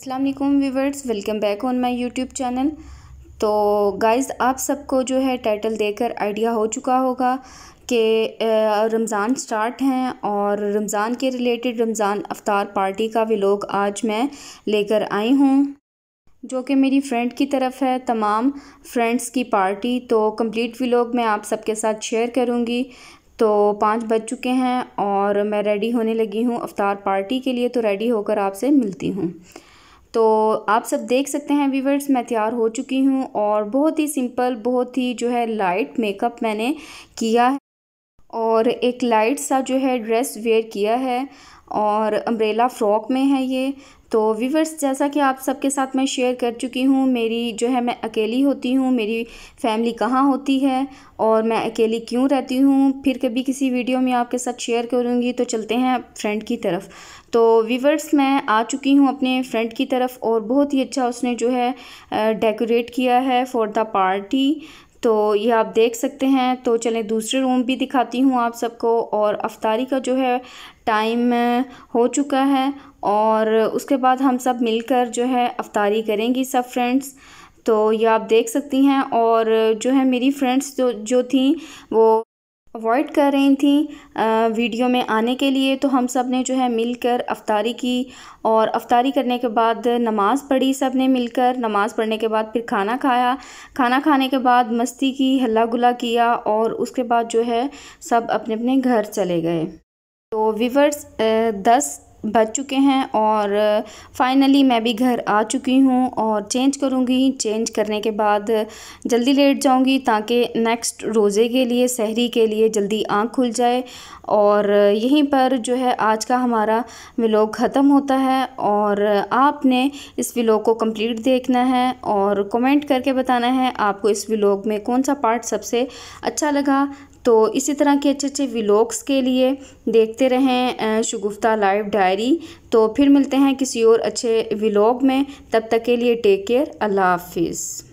Aslam viewers welcome back on my YouTube channel तो guys आप सबको जो है टाइटल देकर आइडिया हो चुका होगा कि रमज़ान स्टार्ट हैं और रमज़ान के रिलेटेड रमज़ान अवतार पार्टी का व्लॉग आज मैं लेकर आई हूँ जो कि मेरी फ्रेंड की तरफ है तमाम फ्रेंड्स की पार्टी तो कंप्लीट व्लॉग मैं आप सबके साथ शेयर करूँगी तो पाँच बज चुके हैं और मैं रेडी होने लगी हूँ अवतार पार्टी के लिए तो रेडी होकर आपसे मिलती हूँ तो आप सब देख सकते हैं वीवर्स मैं तैयार हो चुकी हूँ और बहुत ही सिंपल बहुत ही जो है लाइट मेकअप मैंने किया है और एक लाइट सा जो है ड्रेस वेयर किया है और अम्ब्रेला फ़्रॉक में है ये तो वीवर्स जैसा कि आप सबके साथ मैं शेयर कर चुकी हूँ मेरी जो है मैं अकेली होती हूँ मेरी फैमिली कहाँ होती है और मैं अकेली क्यों रहती हूँ फिर कभी किसी वीडियो में आपके साथ शेयर करूँगी तो चलते हैं फ्रेंड की तरफ तो वीवर्स मैं आ चुकी हूँ अपने फ्रेंड की तरफ और बहुत ही अच्छा उसने जो है डेकोरेट किया है फॉर द पार्टी तो ये आप देख सकते हैं तो चलें दूसरे रूम भी दिखाती हूँ आप सबको और अफ्तारी का जो है टाइम हो चुका है और उसके बाद हम सब मिलकर जो है अफ्तारी करेंगी सब फ्रेंड्स तो ये आप देख सकती हैं और जो है मेरी फ्रेंड्स जो जो थी वो अवॉइड कर रही थी वीडियो में आने के लिए तो हम सब ने जो है मिलकर अफ्तारी की और अफ्तारी करने के बाद नमाज़ पढ़ी सब ने मिलकर नमाज़ पढ़ने के बाद फिर खाना खाया खाना खाने के बाद मस्ती की हल्ला गुला किया और उसके बाद जो है सब अपने अपने घर चले गए तो वीवर्स दस बज चुके हैं और फाइनली मैं भी घर आ चुकी हूँ और चेंज करूँगी चेंज करने के बाद जल्दी लेट जाऊँगी ताकि नेक्स्ट रोज़े के लिए सहरी के लिए जल्दी आँख खुल जाए और यहीं पर जो है आज का हमारा व्लॉग ख़त्म होता है और आपने इस व्लॉग को कंप्लीट देखना है और कमेंट करके बताना है आपको इस व्लॉग में कौन सा पार्ट सबसे अच्छा लगा तो इसी तरह के अच्छे अच्छे व्लॉग्स के लिए देखते रहें शगुफ्ता लाइव डायरी तो फिर मिलते हैं किसी और अच्छे व्लॉग में तब तक के लिए टेक केयर अल्लाह हाफिज़